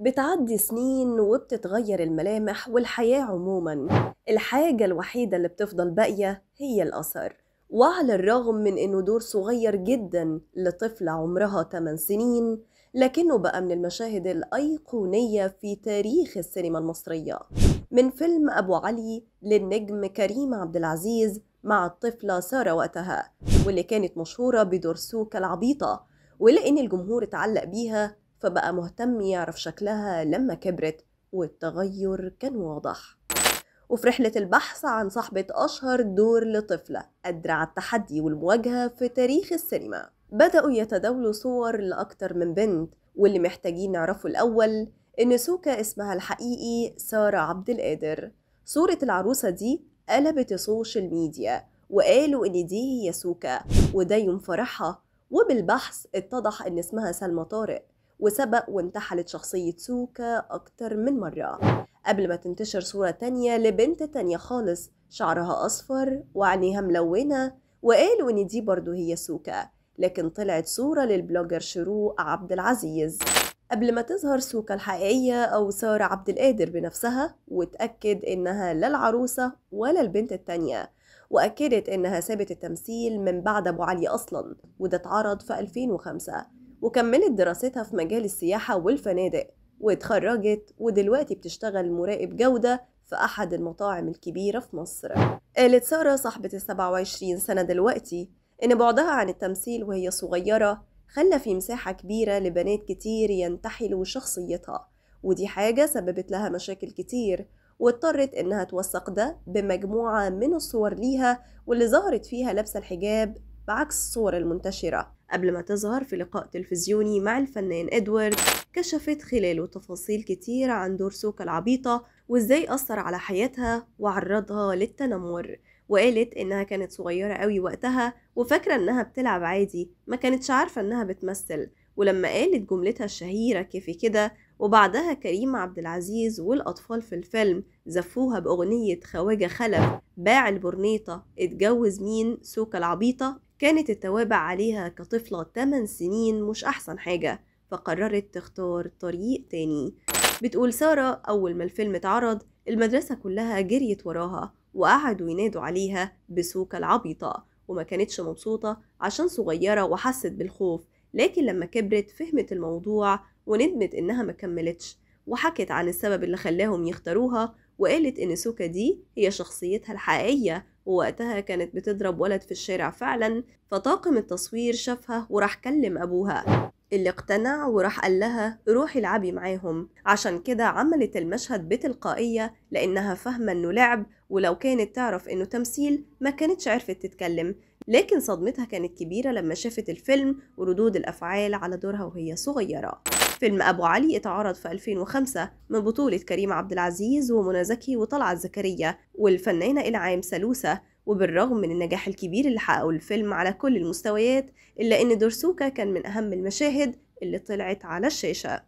بتعدي سنين وبتتغير الملامح والحياة عموما الحاجة الوحيدة اللي بتفضل باقية هي الأثر وعلى الرغم من إنه دور صغير جدا لطفلة عمرها 8 سنين لكنه بقى من المشاهد الأيقونية في تاريخ السينما المصرية من فيلم أبو علي للنجم كريم عبد العزيز مع الطفلة سارة وقتها واللي كانت مشهورة بدور سوكا العبيطة ولأن الجمهور اتعلق بيها فبقى مهتم يعرف شكلها لما كبرت والتغير كان واضح وفي رحلة البحث عن صاحبة أشهر دور لطفلة قادرة على التحدي والمواجهة في تاريخ السينما بدأوا يتداولوا صور لأكتر من بنت واللي محتاجين نعرفه الأول إن سوكا اسمها الحقيقي سارة عبد القادر صورة العروسة دي قلبت السوشيال ميديا وقالوا إن دي هي سوكا وده يوم فرحها وبالبحث اتضح إن اسمها سلمى طارق وسبق وانتحلت شخصية سوكا أكتر من مرة قبل ما تنتشر صورة تانية لبنت تانية خالص شعرها أصفر وعينيها ملونة وقالوا إن دي برضو هي سوكا لكن طلعت صورة للبلوجر شروق عبد العزيز قبل ما تظهر سوكا الحقيقية أو سارة عبد القادر بنفسها وتأكد إنها لا العروسة ولا البنت التانية وأكدت إنها سابت التمثيل من بعد أبو علي أصلا وده اتعرض في 2005 وكملت دراستها في مجال السياحة والفنادق واتخرجت ودلوقتي بتشتغل مراقب جودة في أحد المطاعم الكبيرة في مصر قالت سارة صاحبة ال 27 سنة دلوقتي إن بعدها عن التمثيل وهي صغيرة خلى في مساحة كبيرة لبنات كتير ينتحلوا شخصيتها ودي حاجة سببت لها مشاكل كتير واضطرت إنها توثق ده بمجموعة من الصور ليها واللي ظهرت فيها لابسة الحجاب بعكس الصور المنتشرة قبل ما تظهر في لقاء تلفزيوني مع الفنان إدوارد كشفت خلاله تفاصيل كتير عن دور سوكا العبيطة وإزاي أثر على حياتها وعرضها للتنمر وقالت إنها كانت صغيرة قوي وقتها وفاكرة إنها بتلعب عادي ما كانتش عارفة إنها بتمثل ولما قالت جملتها الشهيرة كيفي كده وبعدها كريم عبد العزيز والأطفال في الفيلم زفوها بأغنية خواجة خلف باع البرنيطة اتجوز مين سوكا العبيطة كانت التوابع عليها كطفلة 8 سنين مش أحسن حاجة فقررت تختار طريق تاني بتقول سارة أول ما الفيلم اتعرض المدرسة كلها جريت وراها وقعدوا ينادوا عليها بسوكة العبيطة وما كانتش مبسوطة عشان صغيرة وحست بالخوف لكن لما كبرت فهمت الموضوع وندمت إنها ما كملتش وحكت عن السبب اللي خلاهم يختاروها وقالت إن سوكا دي هي شخصيتها الحقيقية ووقتها كانت بتضرب ولد في الشارع فعلا فطاقم التصوير شافها وراح كلم أبوها اللي اقتنع وراح قال لها روحي العبي معاهم عشان كده عملت المشهد بتلقائية لأنها فاهمة إنه لعب ولو كانت تعرف إنه تمثيل ما كانتش عرفت تتكلم لكن صدمتها كانت كبيرة لما شافت الفيلم وردود الأفعال على دورها وهي صغيرة فيلم أبو علي اتعرض في 2005 من بطولة كريم عبد العزيز ومنى زكي وطلعت زكريا والفنانة إلعام سلوسة وبالرغم من النجاح الكبير اللي حققه الفيلم على كل المستويات إلا إن دورسوكا كان من أهم المشاهد اللي طلعت على الشاشة